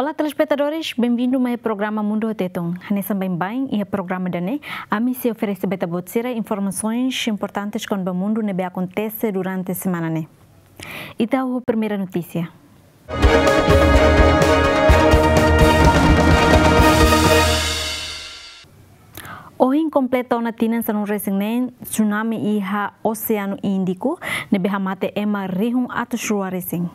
Olá, telespectadores, bem a ao programa Mundo Teton. Hanessa bem-bem y el programa de NE. A mim se oferece beta botsira informações importantes com o mundo que acontece durante e. a semana NE. Então, a primeira notícia. O incompleto na tinan sa resinen tsunami iha Oceano Índico, nebe hamate ema rihun atu shuarising.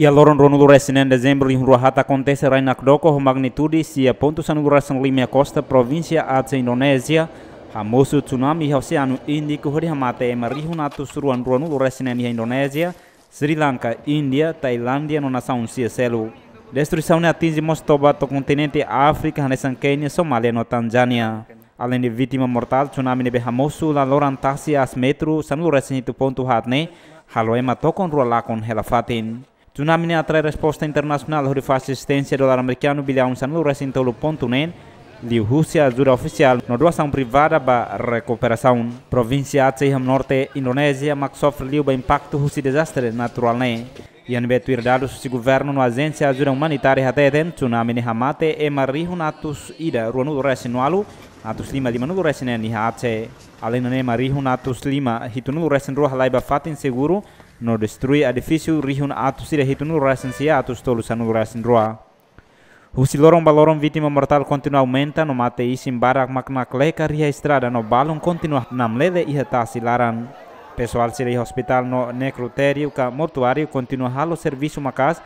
Ia ya, loron ronu luresinen dezembro em Ruahata rainak doko Nakdoko, magnitude se a ponto san lurasan limia costa, provincia Aceh, Indonesia. Hamosu tsunami e oceano Índico, Horihamate e Marihunato suruan ronu resinen e indonesia Sri Lanka, India, Tailândia, no nação Ciecelo. Destruição atinge Mostoba, do continente África, Hanesan kenya Somália no Tanzânia. Além de vítima mortal, tsunami nebe Hamosu, la loran tasi as metru, san luresin itu pontu hatne, ema tokon rualakon helafatin. Tsunami atrai resposta internacional reface assistência dolar americano bilhão pontunen Liu Rússia ajuda oficial na doação privada para provincia Província ham Norte, Indonesia mas sofre liu ba impacto husi desastre natural. ne Ian betu dados, se governo na agência ajuda humanitari até tsunami ne hamate e marrihu natus ida ruanudo resinualu atus lima lima nudo resinen ni hace. Além ne marrihu natus lima hitunudo resen ruah laiba fatin seguru no destrui edifício rihun atu sida hitunu atu stolu sanu rasen roa. lorong balorong vítima mortal kontinu aumenta no mate isim barak makna kleka ria estrada no balon continua iha ta silaran. Pessoal sida hospital no necrotério ka mortuário kontinu halo servisu makas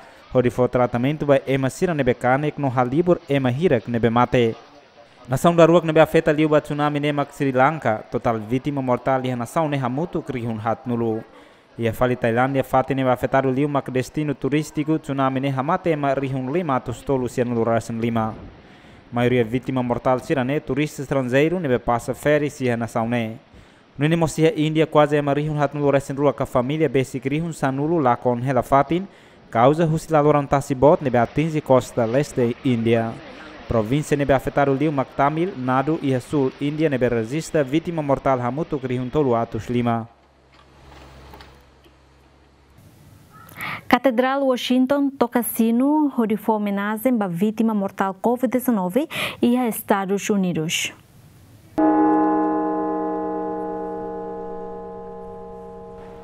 fo tratamento ba ema sira nebe kanek no halibur ema hirak nebe mate. Nação da rua nebe afeta liu ba tsunami nemak Sri Lanka, total vítima mortal iha na nação hamutu krihun hat nulu. Iafali Tailândia fate ne va liu mak ke destino turistiku, tsunami ne hamate ma rihun lima atus tolu sian lurasan lima. Maioria vítima mortal sirane turista estrangeiro ne passa feri sian nação ne. No nemo India Índia quase ma rihun hatun lurasan rua ka familia basic rihun sanulu la hela fatin causa husiladoran bot ne atinzi costa leste India. Provinsi nebe afetaru mak Tamil, Nadu e Sul, India nebe resista vítima mortal hamutu rihun tolu atus lima. Катедрал Вашингтон, тока сину, хорифо меназем, ба витима мортал COVID-19 и ја е старуш унируш.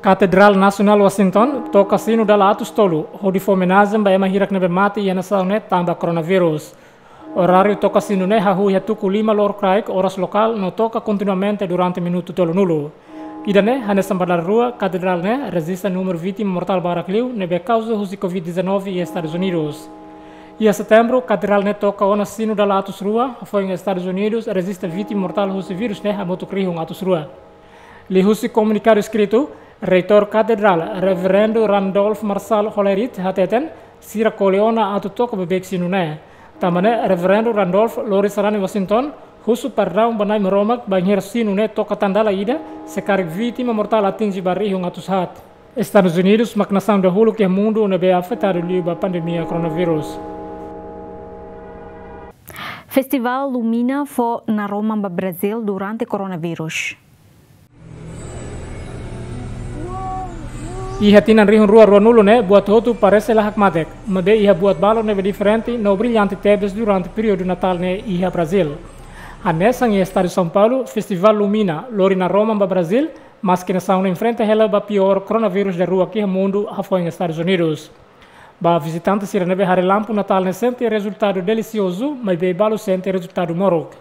Катедрал Национал Вашингтон, тока сину дала ату столу, хорифо меназем, ба ема хирак небе мати и ена сауне тамба коронавирус. Орарио тока сину не хаху ја туку лима лор крајк, орас локал, но тока континуаменте дуранте минуту толу нулу. нулу. ಇದನ್ನೇ Rua, Catedral-ನ resiste a número vítima mortal para Clio, nebe causa husi Covid-19 i Estados Unidos. Ia a setembro, katedral ne toca ona sinu dala atus Rua, foi em Estados Unidos, resiste a mortal husi virus ne a krihung atus Rua. Li husi comunicado escrito, Reitor katedral, Reverendo Randolph Marsal Hollerit, hateten, Sira Coleona atu toko bebek sino, ne. Tamane, Reverendo Randolph lorisaran Arane Washington, husu pardão banai meromak banher sino neto katandala ida sekarg vítima mortal atinge barriho ngatus hat. Estados Unidos maknação da hulu ke mundo na be afetado liba pandemia ya coronavirus. Festival Lumina Fo na Roma, no Brasil, durante coronavirus. coronavírus. Iha tinan rihun rua rua nulo né, buat hotu parece lahak madek. Made iha buat balon nebe differenti, no brilhante tebes durante periode natal ne iha Brasil. A mesa em Estado de São Paulo, Festival Lumina, Lorina Roma, para Brasil, mas que nação enfrenta ela para pior coronavírus da rua que o mundo foi nos Estados Unidos. Para visitantes, irá nevar relampo natal nascente e resultado delicioso, mas bem balo sente resultado moroco.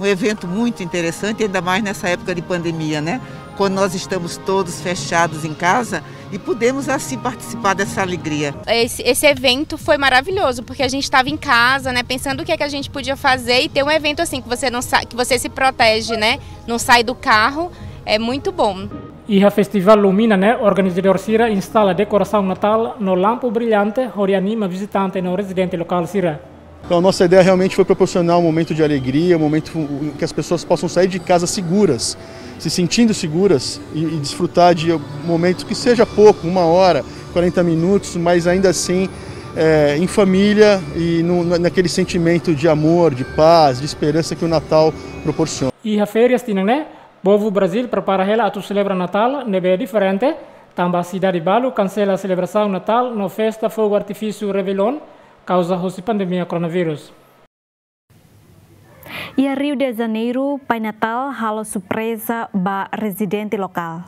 Um evento muito interessante, ainda mais nessa época de pandemia, né? Quando nós estamos todos fechados em casa e podemos assim participar dessa alegria. Esse, esse evento foi maravilhoso, porque a gente estava em casa, né, pensando o que, é que a gente podia fazer e ter um evento assim que você não que você se protege, né? Não sai do carro, é muito bom. E a Festival Lumina, né? Organizador Cira instala decoração natal no lampo brilhante, onde anima visitante no residente local Cira. Então, a nossa ideia realmente foi proporcionar um momento de alegria, um momento em que as pessoas possam sair de casa seguras, se sentindo seguras e, e desfrutar de um momento que seja pouco, uma hora, 40 minutos, mas ainda assim é, em família e no, naquele sentimento de amor, de paz, de esperança que o Natal proporciona. E a férias tinham ¿eh? né? Povo Brasil prepara ela para celebrar Natal, neve diferente. a cidade Balu cancela a celebração Natal no festa fogo artifício Revelon. causa da pandemia coronavírus. E ya, Rio de Janeiro, Pai Natal halo surpresa ba residente local.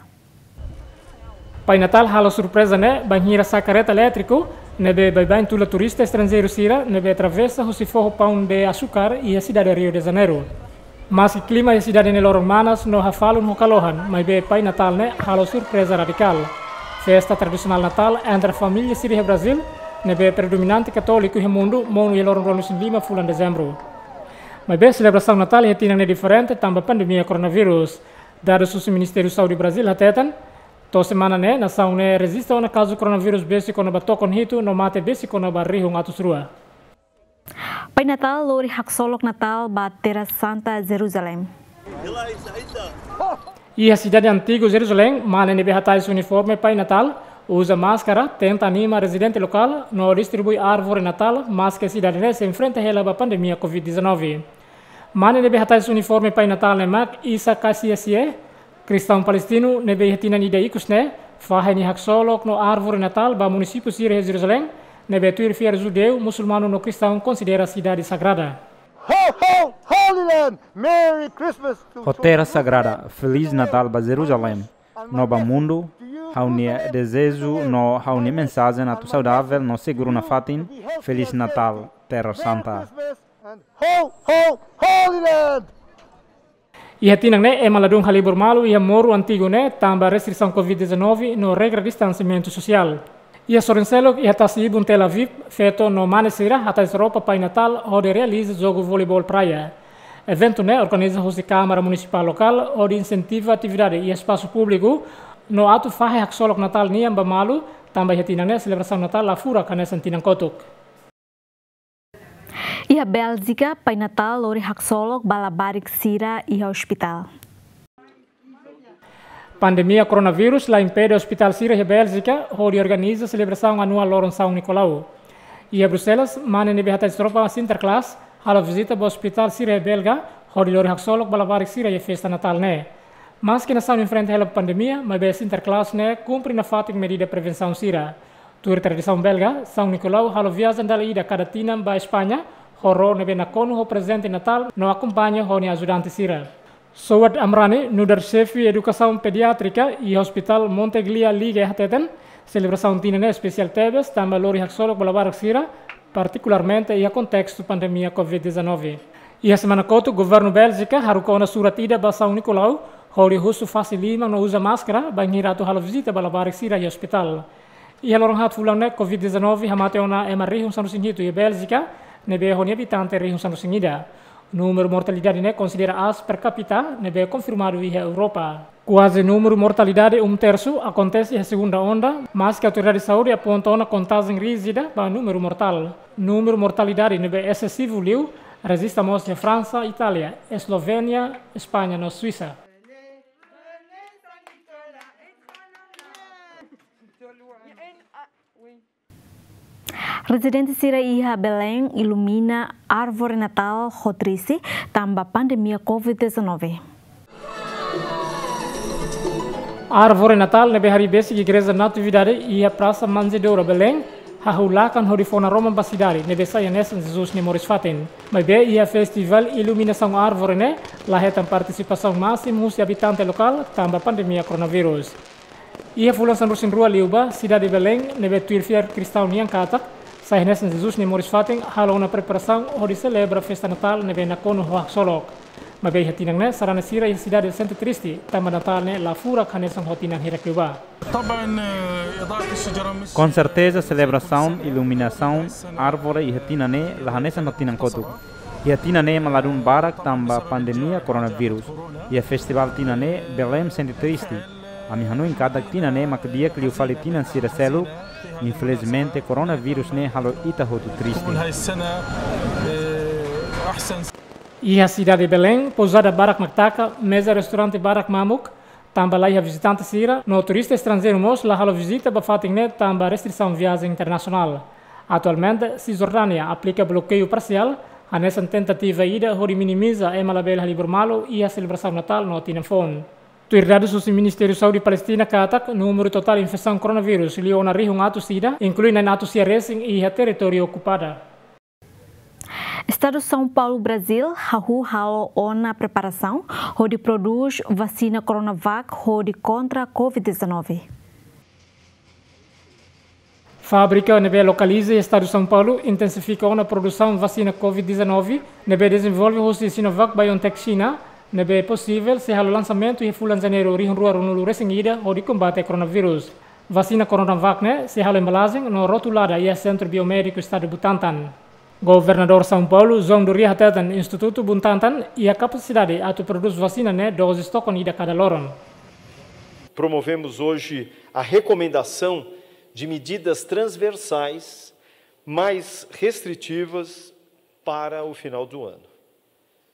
Pai Natal halo surpresa né, hira sa careta elétrico, ba baibain tula turista estrangeiro sira, be atravessa hosi forro pão de açúcar e a cidade Rio de Janeiro. Mas o clima e a cidade de Loro Manas não falo no calohan, mas be Pai Natal né, halo surpresa radical. Festa tradicional Natal entre a família Síria Brasil, nebe predominante Katolik e mundo mono e loro rolus lima fulan dezembro. Mas bem, celebração Natal e tinha diferente tamba pandemia coronavirus. Dado o Ministério saudi brazil do Brasil, to semana né, nação né resiste ao caso coronavirus besi kono batokon hito, no mate besi kono barrihung atus rua. Pai Natal, lori haksolok Natal, batera Santa Jerusalem. E a antigo Jerusalem, Jerusalém, mana nebe hatai uniforme Pai Natal, usa máscara, tenta animar residente local, não distribui árvore natal, mas que se enfrenta a pandemia Covid-19. Mane nebe hatai su uniforme pai natal nemak isa kasiasie, cristão palestino nebe hatina nida ikusne, fahe ni haksolok no árvore natal ba município de Jerusalém, nebe tuir fier judeu, muçulmano no cristão considera cidade sagrada. Ho, ho, Holy Land, Merry Christmas! Rotera Sagrada, Feliz Natal para Jerusalém, Nova Mundo, reunir desejo, não reunir mensagem, nato saudável, não seguro na fatin. Feliz Natal, Terra Santa. Ho, ho, Holy Land! Ia tinang ne é maladung halibur malu ia moru antigo né? tamba restrição COVID-19 no regra distanciamento social. Ia e ia tasibun Tel Aviv feito no manesira a Europa pai Natal onde realiza jogo voleibol praia. Evento né, organiza hosi Câmara Municipal Local onde incentiva atividade e espaço público no atu fahe hak solok natal niam ba malu tambah hetinangnya selebrasang natal lafura karena sentinang kotuk. Ia Belzika pai natal lori hak solok bala barik sira iha hospital. Pandemia ya coronavirus la impede Hospital Sira iha Belzika hori organiza a anual Loron São Nicolau. Ia Bruselas mane nebe hata estropa Sinterklaas, hala visita ao Hospital Sira de Belga, onde lori hak solok bala barik sira iha festa natal né. Mas que nação enfrenta a pandemia, mas bem assim, interclasse né, cumpre na fato de medida de prevenção sira. Tur tradição belga, São Nicolau, halo viagem da ida cada tina ba Espanha, horror na na cono, o presente natal, não acompanha honi ajudante sira. Sowat Amrani, Nudar Chefe Educação Pediátrica e Hospital Monteglia Liga Hateten, celebração tina né especial Tebes, também Lori Haxolo colaborar sira, particularmente em contexto pandemia COVID-19. E a semana coto, governo Bélgica, harukona ida ba São Nicolau, Holy Husu fasilima no usa máscara, bang hiratu halo visita bala a sira e hospital. E a hat fulan ne COVID-19 hamate ona emarri hun sanu sinhitu e Belgica, ne be honi abitante ri hun sanu sinhida. Número mortalidade ne considera as per capita, ne be confirmado via Europa. Quase número mortalidade um terço acontece a segunda onda, mas que a autoridade de saúde aponta uma contagem rígida para número mortal. Número mortalidade ne be excessivo liu, resiste a França, Itália, Eslovênia, Espanha, na Suíça. Residente sira iha Belém ilumina árvore natal rotrice tamba pandemia COVID-19. Árvore natal nebe hari besi igreja natividade iha praça Manjedoura Belém hahulakan horifona Roma basidari nebe saia nesan Jesus ne moris faten. be iha festival iluminação árvore ne lahetan participação máxima dos habitante local tamba pandemia coronavirus. Ia fulan rusin rua liuba, sida di Beleng, nebe fiar kristal niang katak, Sa hinesan Jesus nem Moris Fating halo na preparação hori celebra festa natal ne bena kono hoa solok. Mabei hatinang ne sarana sira yang cidade de Santa Cristi tama natal ne la fura kanesan hira hirakiba. Eh, Com certeza celebração, iluminação, árvore e né, la hanesan hatinang kotuk. E a tina né malarum Barak tamba pandemia coronavírus. E a festival né, Belém Sente Triste. A minha nu em cada Tinane Macdia que lhe fale tina Tinan Siracelo Infelizmente, coronavírus nem halo itahoto triste. E a cidade de Belém, pousada Barak Maktaka, mesa restaurante Barak Mamuk, também lá a visitante Sira, no turista estrangeiro mos, lá halo visita, bafatem né, também restrição viagem internacional. Atualmente, Cisjordânia aplica bloqueio parcial, a nessa tentativa ida, hori minimiza, emalabel haliburmalo e a celebração natal no Tinefone. O Ministério Saúde Palestina o número total infecção coronavírus liona rihung atu sida, incluindo na atu resing e a território ocupada. Estado São Paulo, Brasil, Rahu Halo Ona Preparação, onde produz vacina Coronavac, onde contra a Covid-19. Fábrica nebe localiza e Estado de São Paulo intensifica a produção vacina Covid-19, nebe desenvolve o Sinovac BioNTech China, Nebe é possível se o lançamento em fulan janeiro rinrua runulu resengida ou de combate ao coronavírus. Vacina Coronavac né, se halo embalagem no rotulada e Centro Biomédico Estado Butantan. Governador São Paulo, Zong Ria Tetan, Instituto Butantan e a capacidade a produz vacina né, dose estocon ida cada loron. Promovemos hoje a recomendação de medidas transversais mais restritivas para o final do ano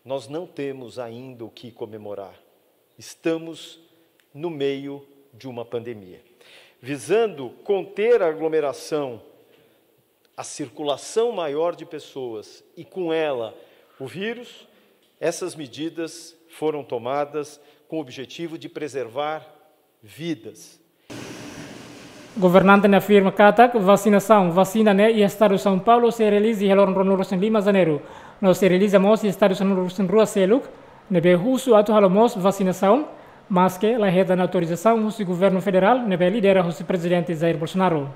nós não temos ainda o que comemorar. Estamos no meio de uma pandemia. Visando conter a aglomeração, a circulação maior de pessoas e com ela o vírus, essas medidas foram tomadas com o objetivo de preservar vidas. Governante afirma que a vacinação vacina né, e Estado de São Paulo se realiza em relógio no 5 de janeiro nós realizamos estádios em Rua Seluk, nebe husu atu vacinação, mas que la reda na autorização do governo federal nebe lidera o presidente Jair Bolsonaro.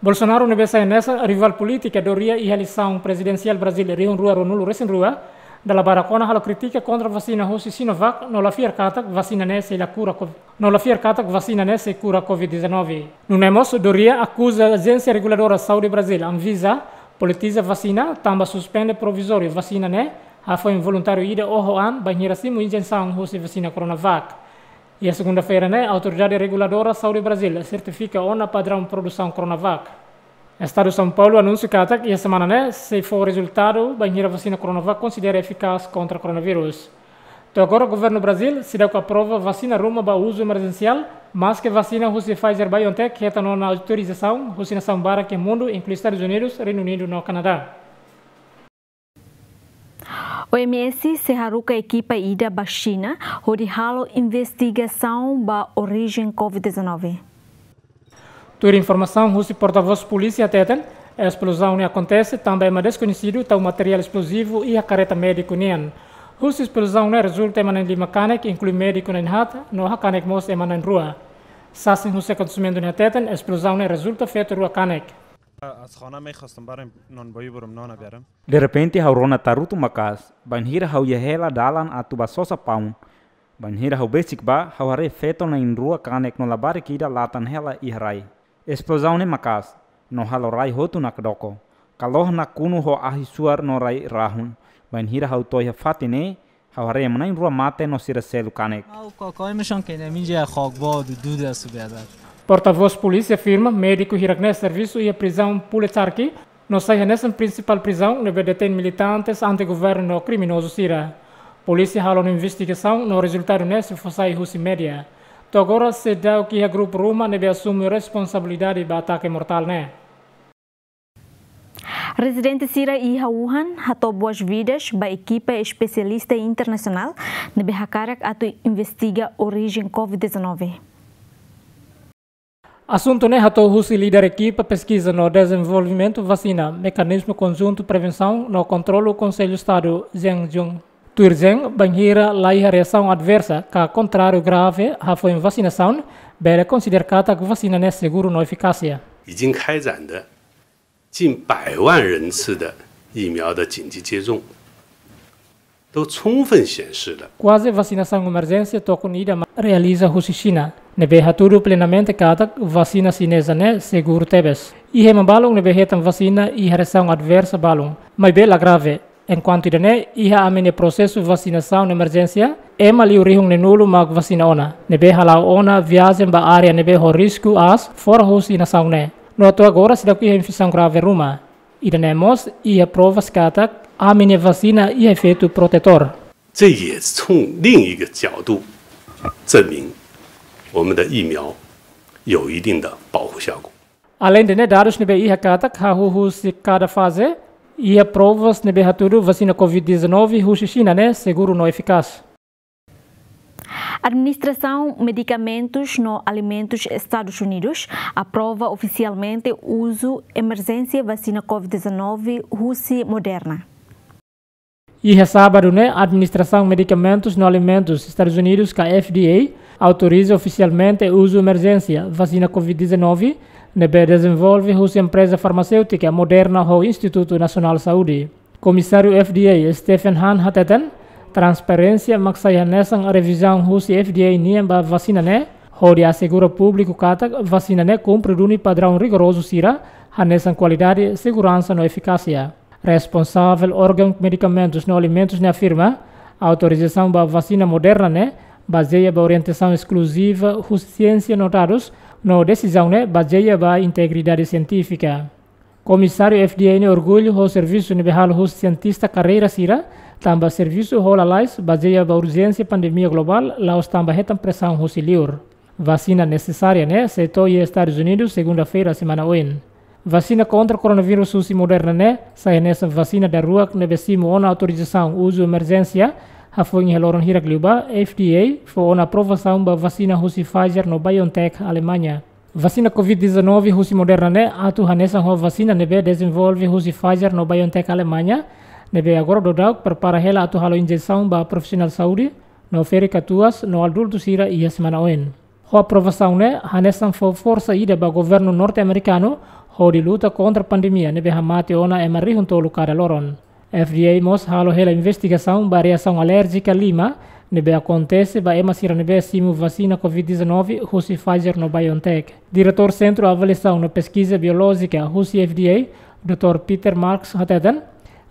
Bolsonaro nebe sai nessa rival política do Ria e eleição presidencial Brasil Rio Rua Ronulo Recém Rua, da la baracona halo critica contra a vacina russa Sinovac no la fier katak vacina nessa e la cura no la fier katak vacina nessa e cura COVID-19. Nunemos do Ria acusa a Agência Reguladora de Saúde Brasil, Anvisa, Politiza vacina, tamba suspende provisório vacina, né? A foi involuntário ida ohoan, banheira sim, injeção são russo vacina coronavac. E a segunda-feira, né? A Autoridade Reguladora Saúde Brasil certifica ONA padrão produção coronavac. Estado de São Paulo anuncia que até a semana, né? Se for resultado, banheira vacina coronavac considera eficaz contra coronavírus. Então agora o governo do Brasil se dá com a prova vacina Roma para uso emergencial, mas que vacina Rússia Pfizer-BioNTech que está na autorização, vacinação para que mundo, incluindo Estados Unidos, Reino Unido e Canadá. OMS se haruka equipa ida ba China, hori halo investigação ba origem COVID-19. Toda informação, Rússia porta-voz polícia até então. a explosão acontece também é desconhecido, tal material explosivo e a careta médica uniana. Husispulsauner resulta manan lima canek, inclui médico en hata, noha canek mos emanan rua. Sassen husse consumiendo en hateten, explosauner resulta feto rua canek. از خانه میخواستم برم نانبایی برم نان بیارم De repente haurona tarutu makas, banhira hau yehela dalan atu basosa paun. Banhira hau besik ba, hau hare feto na inrua kanek no labare kida latan hela ihrai. Explosão ne makas, no halorai hotu nak doko. Kaloh na kunu ho ahisuar no rai rahun. bain hira hau toy ha fatine hau hare mana in rua mate no sira selo canek au kokoi mishon que ne minja khog bo du du da subeda Porta-voz polícia afirma médico iraquense serviço e a prisão Pulitsarki não saia nessa principal prisão leva detém militantes anti-governo criminoso Sira. Polícia ralou na investigação no resultado nesse fossai Rússia Média. Então agora se dá o que a grupo Roma deve assumir responsabilidade do ataque mortal, né? Residente Sira Iha Wuhan hatou boas-vindas ba equipa especialista internacional na Behakarak atu investiga origem Covid-19. Assunto né hatou Rusi líder equipa pesquisa no desenvolvimento vacina, mecanismo conjunto prevenção no controle do Conselho Estado Zheng Jung. Tuirzen banheira lai reação adversa, caso contrário grave, a foi vacinação, bela considerada que vacina é seguro no é eficácia. 已经开展的近百万人次的疫苗的紧急接种，都充分显示了。Quase vacinação emergência, t o q u nida, realiza-hosi china. Nebehturup l e n a m e n t e c a d a vacina cinesa nē segurtebes. Ihe m a b a l o n g nebehetam vacina iheresam adversa balung, mai be la grave. Enkanto idenē i h aminė proceso vacinação emergência, ėma l i u r i h u n ne n u l o m a g vacinaona. n e b e h a l a ona v i a z e m b a ari nebe horisku as forh v a c i n a n e Noto agora se daqui a infecção grave ruma. E temos e a prova scata a minha vacina e efeito protetor. 这也从另一个角度证明我们的疫苗有一定的保护效果。Além de dados nebe iha katak ha hu hu si cada fase, ia provas nebe a vacina COVID-19 hu shishina ne seguro não eficaz. Administração, medicamentos no alimentos Estados Unidos aprova oficialmente uso emergência vacina Covid-19 Rússia Moderna. E sábado, né? Administração Medicamentos no Alimentos Estados Unidos, com a FDA autoriza oficialmente o uso emergência vacina Covid-19 Nebe desenvolve Rússia empresa farmacêutica Moderna ou Instituto Nacional de Saúde. Comissário FDA Stephen Han Hateten transparência, maksayane a revisão russa FDA nia para vacina né? Hori assegura público kata vacina né cumpre duni padrão rigoroso sira, hanesan qualidade, segurança no eficácia. Responsável órgão medicamentos e alimentos né afirma, a autorização para vacina moderna né, baseia ba orientação exclusiva russa ciência notados, na decisão né baseia ba integridade científica. Comissário FDA orgulho o serviço de behalo cientista carreira sira, Tambah serviço rola lais baseia ba urgência pandemia global, laos tambah retam pressão hosiliur. Vacina necessária, né? Setor e Estados Unidos, segunda-feira, semana 8. Vacina contra coronavírus UCI moderna, né? Sai nessa vacina da rua que nebesimo ona autorização uso emergência, hafo em reloron hirak FDA, foi ona aprovação da vacina rusi Pfizer no BioNTech, Alemanha. Vacina Covid-19 rusi moderna, né? A hanessa vacina neve desenvolve rusi Pfizer no BioNTech, Alemanha. Debe agora dodak perpara hela atau halo injeção ba profissional Saudi, no feri catuas, no adulto sira e a semana oen. Ho aprovação né, hanesan for força ida ba governo norte-americano, ho di luta contra pandemia, nebe hamate ona e junto tolu cada loron. FDA mos halo hela investigação ba reação alérgica lima, neve acontece ba ema sira neve simu vacina COVID-19 husi Pfizer no BioNTech. Diretor Centro Avaliação na Pesquisa Biológica husi FDA, Dr. Peter Marks Hateden,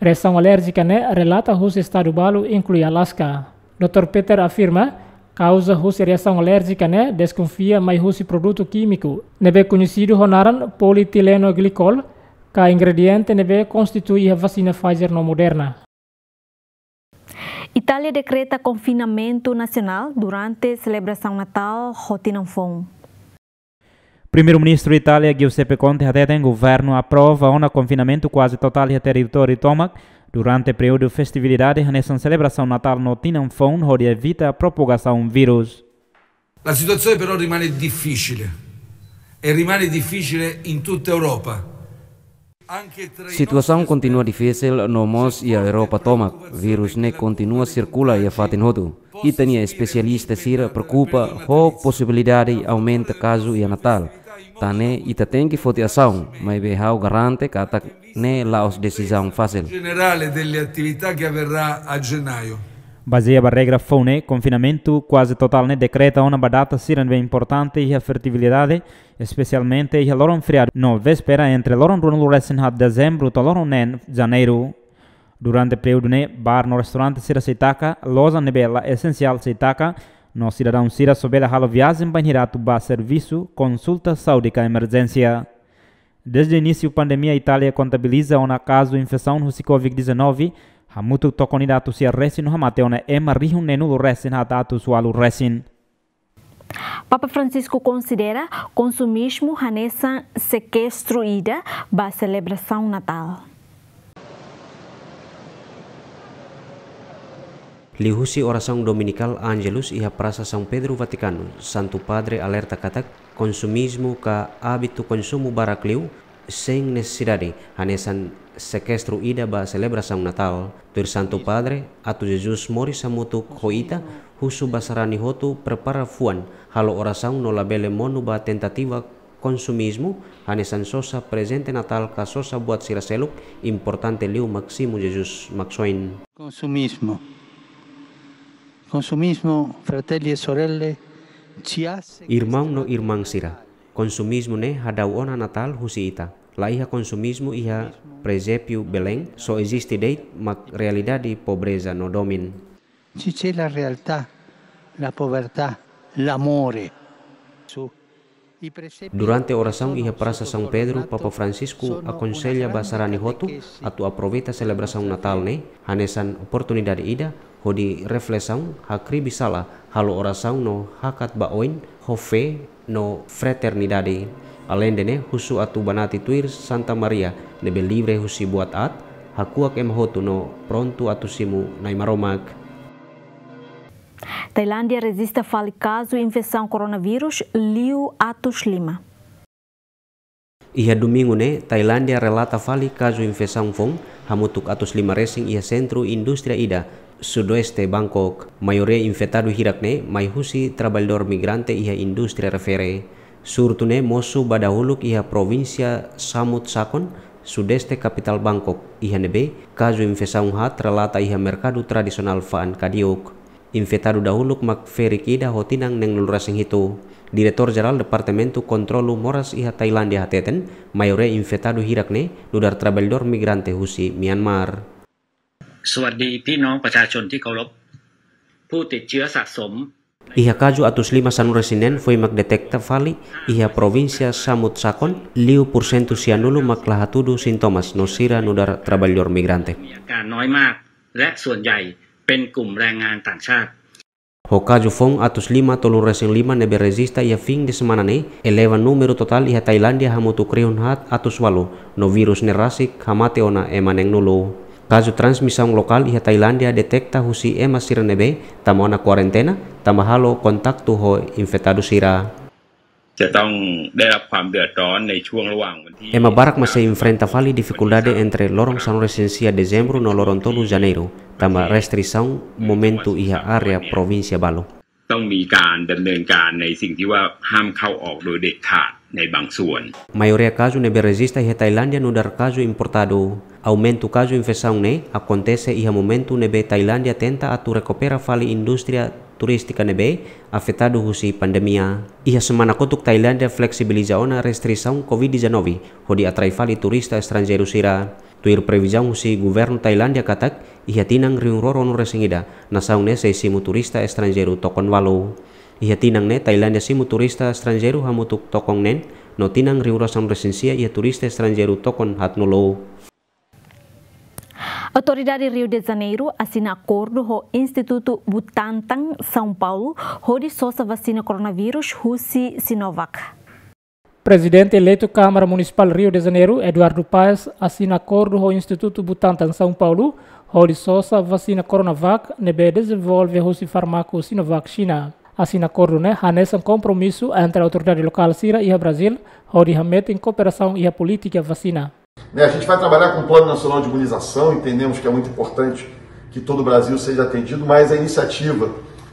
Reação alérgica né, relata o estado balo inclui Alaska. Dr. Peter afirma causa russa reação alérgica né, desconfia mais russo produto químico. Neve conhecido honaran polietileno glicol, que ingrediente neve constitui a vacina Pfizer no Moderna. Itália decreta confinamento nacional durante a celebração natal Rotinanfon. Primeiro-ministro Itália Giuseppe Conte detém governo aprova um confinamento quase total do território Tomac durante o período de festividades nessa celebração natal no Tinanfon, onde evita a propagação do vírus. A situação, però, rimane difficile e rimane difficile in tutta Europa. Situação continua difícil no MOS e a Europa toma. Vírus ne continua circular e a tudo. E tem especialistas se preocupa com possibilidade aumento caso e a Natal que fazer ação mas o garante cata ne laos decisão fácil. Generale delle attività che avverrà a gennaio. Baseia per regra FONE, confinamento quase total ne decreta uma badata bem importante e a fertilidade, especialmente e a loro friar no véspera entre loro runo resten hat dezembro to loro nen janeiro. Durante o período ne bar no restaurante sira seitaka, loza nebela essencial seitaka, no sirará un sira sobeda haloviazen banhiratu ba serviço consulta saudica emergência. Desde o início da pandemia, a Itália contabiliza um caso de infecção no Covid-19, hamutu tokonidatu sia resin hamateona ema rihun nenulu resin hatatu sualo resin. Papa Francisco considera consumismo a sequestro ida a celebração natal. Lihusi orasang dominical Angelus iha prasa sang Pedro Vaticano, Santo Padre alerta Katak, konsumismu ka konsumu barak liu seng nesidade anesan sekestru ida ba sang natal, tur Santo Padre, atu Jesus mori samutuk hoita, husu basarani hotu prepara fuan, halo orasang no labele monu ba tentativa konsumismu anesan sosa presente natal ka sosa buat siraseluk, importante liu maksimu Jesus maksoin. Konsumismu. consumismo, fratelli e sorelle, ci Irmão no irmão sira. Consumismo ne hadau ona natal husi ita. Laiha consumismo iha presepio belém só existe deit mac realidade pobreza no domin. Ci c'è la realtà, la povertà, l'amore. Su Durante a oração e Praça São Pedro, Papa Francisco aconselha Basarani Hotu atau aproveita a celebração Natal né, hanesan oportunidade ida, hodi reflexão, hakri bisala, halo oração no hakat baoin, hofe no fraternidade, além de ne husu atu banati tuir Santa Maria, nebe livre husi buat at, hakuak em no pronto atu simu naimaromak. Tailândia resiste fale caso infecção coronavirus Liu Atos Lima. Ia domingo ne, Tailândia relata fale caso infecção fong hamutuk atus lima racing ia centro industri ida sudoeste Bangkok. Maioria infetadu hirak ne, mai husi trabalhador migrante ia indústria refere. Surtune mosu badahuluk ia provinsi Samut Sakon, sudeste kapital Bangkok, ia nebe, caso infecção hat relata ia merkadu tradisional faan kadiok invitado da mak ferikida hotinang neng lurasing hitu. Diretor General Departamento Kontrol Moras iha Tailandia hateten, mayore Invetado hirakne Nudar trabajador migrante husi Myanmar. สวัสดีพี่น้องประชาชนที่เคารพผู้ติดเชื้อสะสม Iha kaju atus lima sanur residen foi mak detekta fali iha provinsia Samut Sakon liu porsentu sianulu mak lahatudu sintomas nosira nudar trabajador migrante. jai. เป็นกลุ่มแรงงานต่างชาติ Hokajufong atus lima tolong resing lima nebe resista ya fing di semana ne eleva numero total ia Thailandia hamutu kriun hat atus walu no virus rasik hamate ona emaneng nulu. Kazu transmisión lokal iha Thailandia detekta husi ema sira nebe tamona cuarentena tamahalo contacto ho infetadusira Emma Barak masih vali dificuldade entre lorong são recensia dezembro no lorong tolu janeiro, tamba momento iha area província balo. ต้องมีการดำเนินการในสิ่งที่ว่าห้ามเข้าออกโดยเด็ดขาดในบางส่วน Maioria caso ne iha Tailândia no dar importado. Aumento caso infecção ne acontece iha momento nebe Tailândia tenta atu recupera fali turistica nebe, afetado husi pandemia. Ia semana kotuk Thailand flexibiliza ona restrição Covid-19, hodi atrai fali turista estrangeiro sira. Tuir previsão husi Thailand Tailândia katak, ia tinang riunroro resingida resengida, nasaung ne seisimu turista estrangeiro tokon walu. Ia tinang ne Tailândia simu turista estrangeiro hamutuk tokong nen, no tinang riunrosang resensia ia turista estrangeiro tokon hat nolou. Autoridade Rio de Janeiro assina acordo com o Instituto Butantan, São Paulo, onde só se vacina coronavírus Russi Sinovac. Presidente eleito Câmara Municipal Rio de Janeiro, Eduardo Paes, assina acordo com o Instituto Butantan, São Paulo, onde só se vacina Coronavac, nebe desenvolve Russi Farmaco Sinovac, China assina acordo né, anessa um compromisso entre a autoridade local Cira e a Brasil, onde remete em cooperação e a política vacina. Né, a gente vai trabalhar com o Plano Nacional de Imunização, entendemos que é muito importante que todo o Brasil seja atendido, mas a iniciativa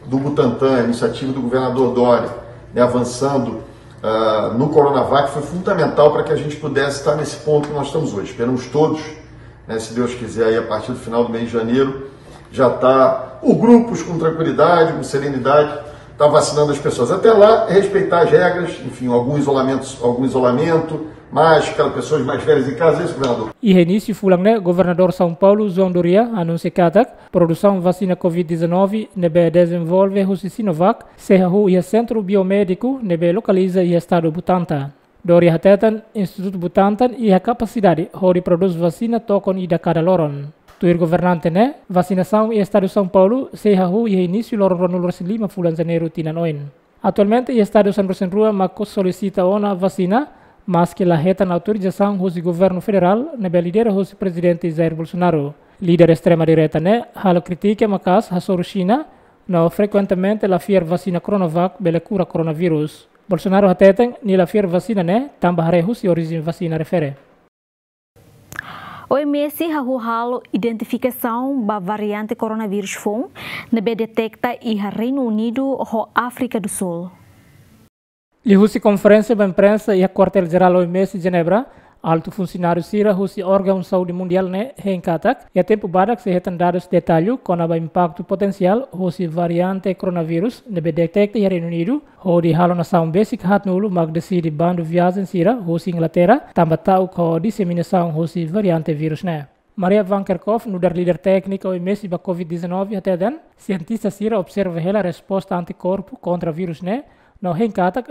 do Butantan, a iniciativa do governador Dória, né, avançando uh, no Coronavac, foi fundamental para que a gente pudesse estar nesse ponto que nós estamos hoje. Esperamos todos, né, se Deus quiser, aí, a partir do final do mês de janeiro, já está o grupos com tranquilidade, com serenidade, está vacinando as pessoas. Até lá, respeitar as regras, enfim, algum isolamento, algum isolamento mas aquelas pessoas mais velhas em casa, isso, governador. E reinício fulang governador São Paulo, João Doria, anuncia que a produção vacina Covid-19 nebe desenvolve Rússia Sinovac, Serru e é Centro Biomédico nebe localiza e é estado Butanta. Doria hatetan Instituto Butantan e a capacidade de produz vacina tocon e da cada loron. Tuir governante né, vacinação e estado São Paulo, Serru e início, loron ronulor lima fulan janeiro tinanoin. Atualmente, o Estado San Rosenrua solicita uma vacina mas que reta na autorização do governo federal, na líder do presidente Jair Bolsonaro. Líder extrema-direita, né? Halo critique Macas, da China, não frequentemente la fier vacina Coronavac bela cura coronavírus. Bolsonaro tem ni la fier vacina, né? Tambah rehus e origem vacina refere. O há halo identificação da variante coronavírus FON, na detecta e Reino Unido ou África do Sul conferência конференция imprensa пренса quartel квартел OMS de Genebra, alto funcionário Sira o órgão saúde mundial né Henkatak e a tempo badak se retan dados detalhe com o impacto potencial Rusi variante coronavírus ne bedetecta Reino Unido ho di halo na saun basic hat nulu mag decidi bando viagem Sira Rusi Inglaterra tamba tau ko disseminação Rusi variante vírus ne Maria Van Kerkhoff, nudar líder técnico e Messi da Covid-19 até den, cientista Sira observa a resposta anticorpo contra vírus ne. No hinka tak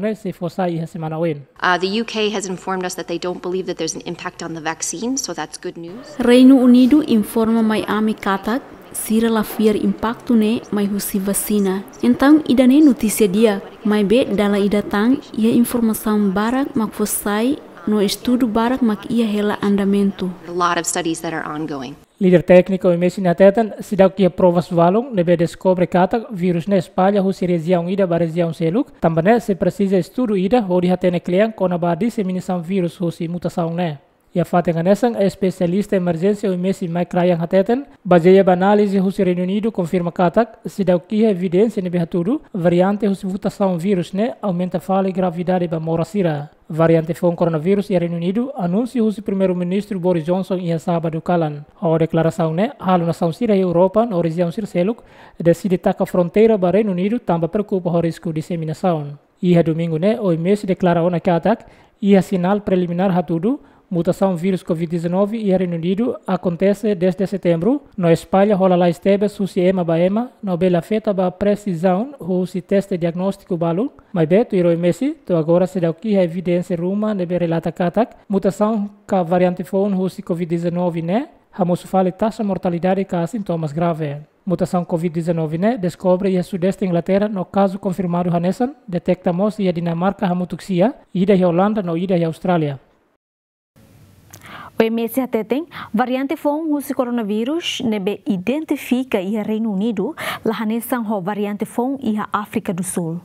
ne se fosa i hesemanawin. Uh, the UK has informed us that they don't believe that there's an impact on the vaccine, so that's good news. Reino Unido informa mai ami katak sira la fear impacto ne mai husi vacina. Entau ida ne notícia dia, mai be dala ida tang ia informasam barak mak fosai no estudo barak mak ia hela andamento. A lot of studies that are ongoing. Líder técnico Messi Nateta sidak kia provas valung lebe descobre o vírus ne espalha husi região ida a região seluk. Também se precisa estudo ida hori hatene a kona ba disseminação vírus ou se mutação né. Ya Fateng Anesang é eh, especialista em emergência UMS e Maikrayang Hateten, baseia análise Rusi Reino Unido confirma Katak, se deu que evidência ne Berturu, variante Rusi mutação vírus ne aumenta fala e gravidade ba Morasira. Variante foi um coronavírus e Reino Unido anúncio o primeiro-ministro Boris Johnson em sábado calan. A declaração ne, a nação Sira e Europa, na origem Sirseluk, decide a fronteira para Reino Unido, também preocupa o risco de disseminação. E domingo né o IMS o na Katak, e sinal preliminar tudo mutação vírus Covid-19 e Reino Unido acontece desde setembro. Na Espanha, rola lá esteve susiema baema, na bela feta precisão ou se teste diagnóstico balu. Mas beto iroi Messi, agora se dá aqui a evidência ruma neve relata katak, mutação ka variante fone ou se Covid-19 né, Ramos fala taxa mortalidade ka sintomas grave mutação COVID-19 né, descobre e sudeste Inglaterra no caso confirmado Hanesan, detecta mos e a Dinamarca hamutuxia, mutuxia e Holanda no ida e Austrália. O MS até tem variante fong russo coronavírus nebe identifica e Reino Unido, lahanesan ho variante fong e África do Sul.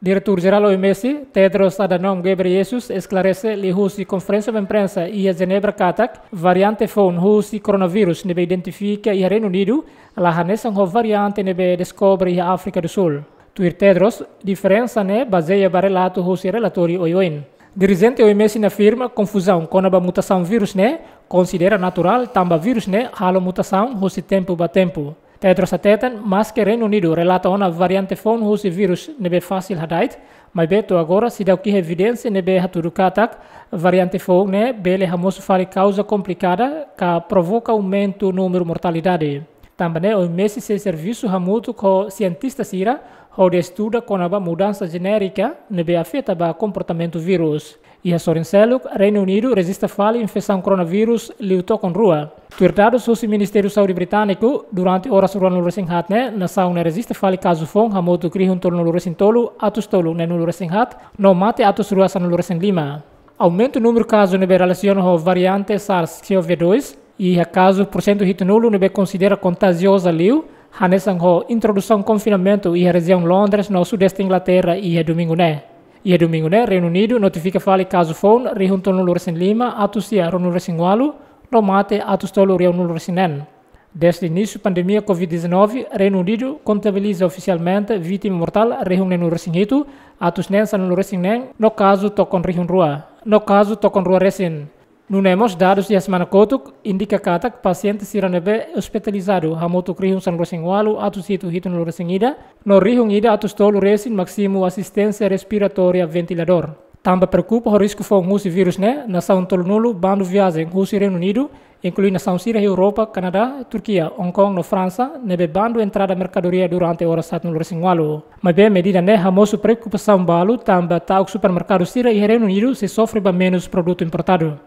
Diretor-geral OMS, Tedros Adhanom Ghebreyesus, esclarece li husi conferência de imprensa e a Genebra Katak, variante fon russo coronavírus nebe identifica e Reino Unido, lahanesan ho variante nebe descobre e África do Sul. Tuir Tedros, diferença ne baseia para barelato relatório Oi Oen. Dirigente é OMS afirma confusão com a mutação vírus né, considera natural tamba vírus né, halo mutação hoje tempo ba tempo. Tedros Atetan, mas que Reino Unido relata uma variante fon hoje vírus nebe fácil hadait, mas beto agora se dá o que evidência nebe haturukatak, variante fon né, bele hamoso fale causa complicada que provoca aumento número mortalidade. Também né? o OMS se serviço hamuto com cientistas ira, onde estuda a mudança genérica nebe afeta ba comportamento vírus. E a Sorenseluk, Reino Unido, resiste a falha infecção coronavírus liuto com rua. Tuertado o Ministério da Saúde Britânico, durante horas rural no Lurecin Hatne, né? na sauna resiste a falha caso fon, hamoto crihun torno Lurecin Tolo, atos Tolo, né no Lurecin Hat, não mate atos ruas no Lurecin Lima. Aumento o número de casos nebe relaciona com variante SARS-CoV-2 e a caso por cento hito nulo nebe considera contagiosa liu, Hannes Angho, introdução confinamento e região Londres no sudeste Inglaterra e é domingo né. E é domingo né, Reino Unido notifica fale caso phone, rejunto no Lourdes Lima, atusia ronursingualu, no mate atustolo reunião nem Desde o início da pandemia Covid-19, Reino Unido contabiliza oficialmente vítima mortal rejunto no Lourdesinitu, atusnensa no Lourdesinen, no caso tocon rejun rua. No caso tocon rua resin Nunemos dados de semana kotuk indica kata paciente siranebe hospitalizado hamoto krihun san rosengualu atu situ hitun lorosengida no rihun ida atu stolu resin maximo assistência respiratória ventilador. Tamba preocupa o risco virus um vírus né? nação tolnulo bando viagem russo Reino Unido, incluindo nação Síria, Europa, Canadá, Turquia, Hong Kong, no França, nebe bandu entrada mercadoria durante a hora satan lorsingualo. Mas bem medida né, famoso preocupação balo tamba tá supermercado Síria e Reino Unido se sofre ba menos produto importado.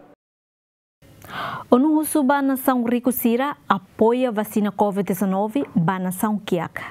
O Nuhusu nação Rico Sira apoia a vacina Covid-19 Banação Kiaka.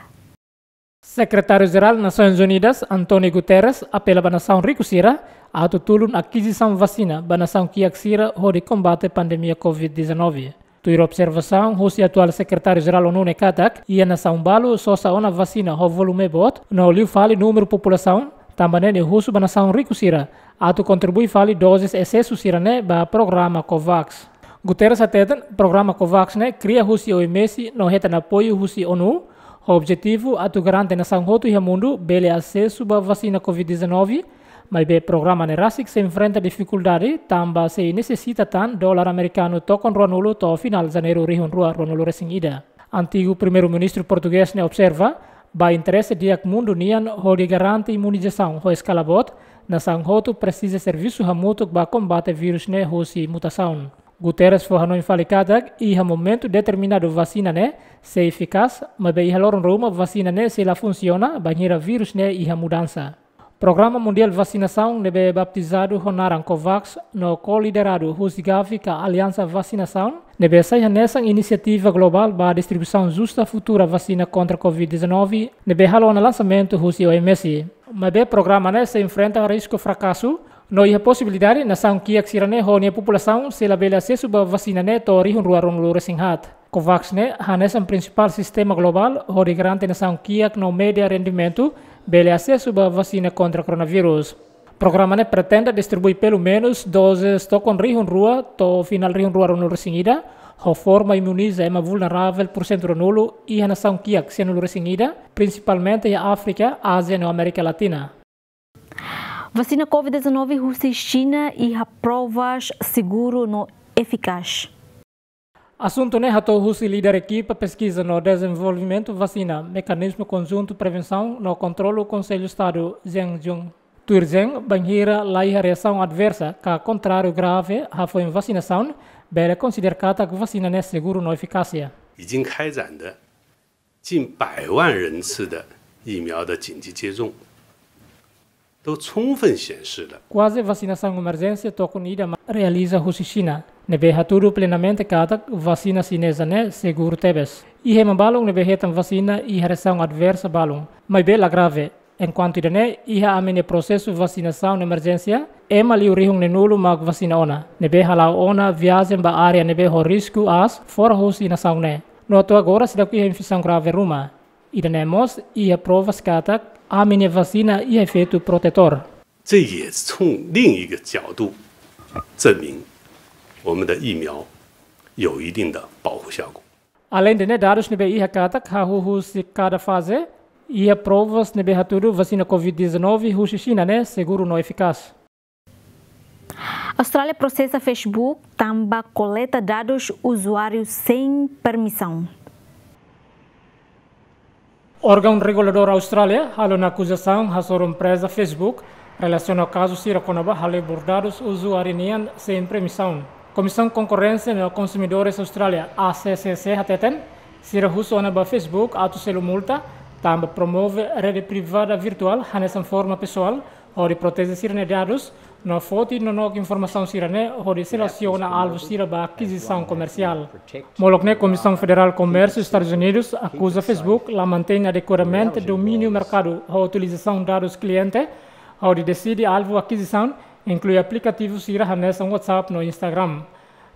Secretário-Geral das Nações Unidas, Antônio Guterres, apela para a nação rico Sira a tutulun aquisição vacina na nação Kiak Sira para combate a pandemia Covid-19. Tuir observação, o atual secretário-geral ONU Nekatak e a nação Balo só na vacina o volume bot, não lhe fale número população, também o russo na a nação rico Sira, a tu contribui fale doses excesso Sira ne programa COVAX. Guterres o programa COVAX né cria husi OMS no retan apoio husi ONU o objetivo atu garante na sangoto e mundo bele acesso à vacina COVID-19 mas o programa ne rasik se enfrenta dificuldade também se necessita tan dólar americano tokon ruanulo to final janeiro rihun rua ruanulo resing ida antigo primeiro-ministro português ne observa ba interesse de diak mundo nian ho de garante imunização ho escalabot na sangoto precisa serviço hamutuk ba combate vírus ne hosi mutação Guterres foi notificado e a momento determinado vacina né se eficaz, mas bem relor Roma vacina né se ela funciona, banheira vírus né e a mudança. Programa Mundial de Vacinação deve né, baptizado Honaran COVAX, no co-liderado Rusgavica Aliança Vacinação, deve né, ser nessa iniciativa global para a distribuição justa futura vacina contra Covid-19, deve né, ralar no lançamento Rússia OMS. Mas bem programa né se enfrenta ao risco fracasso, no ia possibilidade na sang kiak sirane ho população se la bela se suba vacina ne to rihun ruarong lure singhat. COVAX ne hanes um principal sistema global ho de garante na sang kiak no media rendimento bela se suba vacina contra coronavírus. Programa ne pretende distribuir pelo menos 12 stocon rihun rua to final rihun no lure singida ho forma imuniza é uma vulnerável por centro nulo e a nação kiak sendo lure singida, principalmente a África, Ásia e América Latina. Vacina Covid-19 Rússia e China e provas seguro no eficaz. Assunto né, ratou Russo e líder equipa pesquisa no desenvolvimento vacina, mecanismo conjunto prevenção no controle do Conselho Estado Zheng Jun Turzeng banheira lá e é reação adversa, que contrário grave, a foi em vacinação, bela considerada que vacina é seguro no eficácia. 已经开展的近百万人次的疫苗的紧急接种 Quase vacinação emergência tocou n i d e m a realiza hoje e China. n e b e j a t u r a plenamente c a l i d a vacina chinesa não segura t e b e s i h e m a b a l u n g n e b e i e t a m vacina e ressão adversa b a l u n g mas b e l a grave. Enquanto i d a n o i h a a menino processo vacinação emergência. e mal i u r i h u n g neulu n mag vacina o na n e b e j a l a u o na v i a z e m ba área n e b e h o r i s c o as for vacinação né. No ato agora se daqui em fizem grave ruma. i d a n e m o s i h a prova s c a l i d a minha vacina e efeito protetor。这也从另一个角度证明我们的疫苗有一定的保护效果。Além de dados nebe iha katak ha hu hu a cada fase iha provas nebe haturu vacina COVID-19 é shishina seguro não eficaz. Austrália processa Facebook tamba coleta dados usuários sem permissão. Órgão regulador Austrália há na acusação a empresa Facebook relacionado ao caso Siraconaba Hale Bordados uso usuarinian sem permissão. Comissão Concorrência no Consumidores Austrália ACCC até ateten Sira Husonaba Facebook ato selo multa também promove rede privada virtual nessa forma pessoal de protege seus dados Når fodtiden og informationssirene har se relaciona a alvos sira da aquisição comercial. Molokne Comissão Federal Comércio Estados Unidos acusa Facebook la mantém adequadamente domínio mercado a utilização dados cliente ao de decide alvo aquisição, inclui aplicativos sira hanesa WhatsApp no Instagram.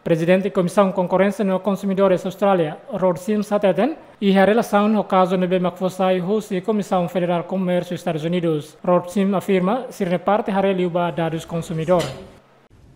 Presidente Comissão Concorrência e no Consumidores Austrália, Rod Sims Sateten, e a relação no caso no McFossai Rus e Comissão Federal Comércio Estados Unidos. Rod Sims afirma se reparte a reliuba e dados consumidor.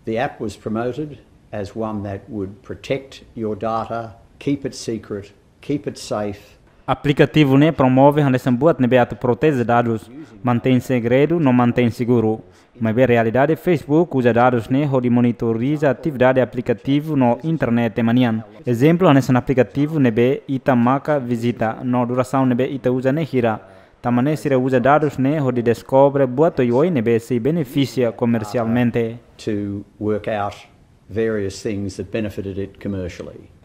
The app was promoted as one that would protect your data, keep it secret, keep it safe, aplicativo né promove a boa de beato protege dados mantém segredo não mantém seguro mas a realidade é Facebook usa dados né onde monitoriza atividade aplicativo no internet né, manhã exemplo nesse aplicativo né, né itamaca visita no duração né ita usa né gira também se usa dados né onde descobre boa toyoi né se beneficia comercialmente to work out various things that benefited it commercially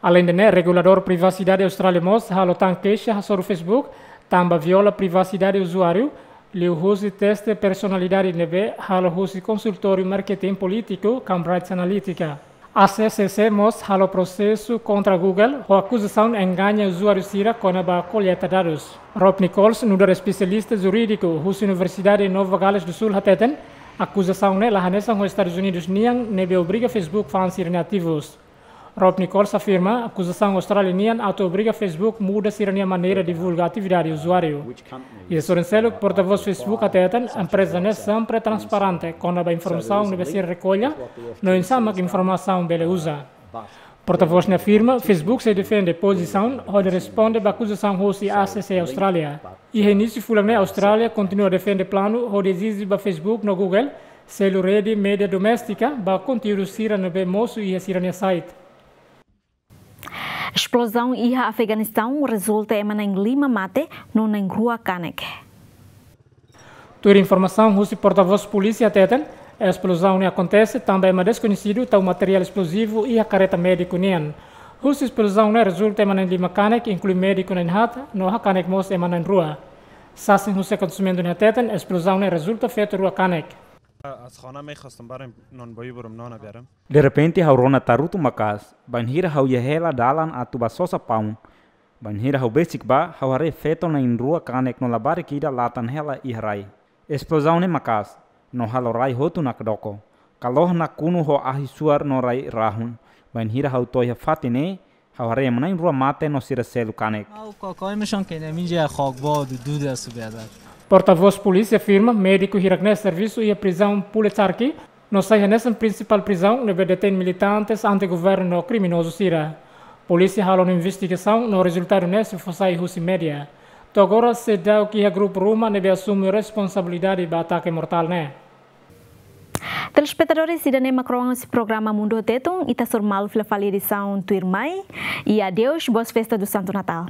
Além de né, regulador privacidade Austrália Mos, halo tan queixa sobre Facebook, tamba viola privacidade usuário, liu husi teste personalidade nebe, halo husi consultório marketing político, Cambridge Analytica. A CCC Mos, halo processo contra Google, ho acusação enganha usuário sira com a colheita dados. Rob Nichols, nudar especialista jurídico, husi Universidade de Nova Gales do Sul, hateten, acusação ne né, lahanesa os Estados Unidos niang nebe obriga Facebook fãs irinativos. Rob Nichols afirma acusação australiana autoobriga Facebook muda a maneira de divulgar atividade do usuário. E a Sorencelo, porta-voz Facebook, atenta a empresa não é sempre transparente quando a informação deve ser recolha, não é só que informação ele usa. Porta-voz afirma Facebook se defende posição onde responde à acusação russa ACC Austrália. E reinício fulano Austrália continua a defender plano onde exige para Facebook no Google, selo rede média doméstica, para conteúdo sirane bem moço e a site. A explosão iha Afeganistão resulta em Lima Mate, no Nengrua Kanek. Tua informação, Rússia porta-voz polícia Tetan. A explosão acontece, também é desconhecido, tal material explosivo e a careta médico nian. Rússia explosão não resulta em Lima Kanek, inclui médico nem hat, no Hakanek Mos em Rua. Sassin Rússia consumendo na Tetan, a explosão resulta feito Rua Kanek. از خانه میخواستم برم نان بایی برم نان بیارم درپنتی هاو رona tarutu makas banhira hau yehela dalan atu basosa paun banhira hau besik ba hau hare feto na inrua kanek no labare kida latan hela ihrai explosão ne makas no halorai hotu nak doko kaloh na kunu ho ahi suar no rai rahun banhira hau toya fatine hau hare mna inrua mate no sira selu kanek au kokoi mishon kene minja khogbo dudud asu biadar Porta-voz polícia afirma médico iraquês serviço e a prisão Pulitsarki não seja nessa principal prisão onde detém militantes anti-governo criminoso Sira. Polícia halou na investigação no resultado nesse foi Russi Média. Então agora se dá o que a Grupo Roma deve assumir responsabilidade do ataque mortal, né? Telespectadores se Dani Macron, esse programa Mundo Teton e está normal pela falição do irmão. E adeus, boas festas do Santo Natal.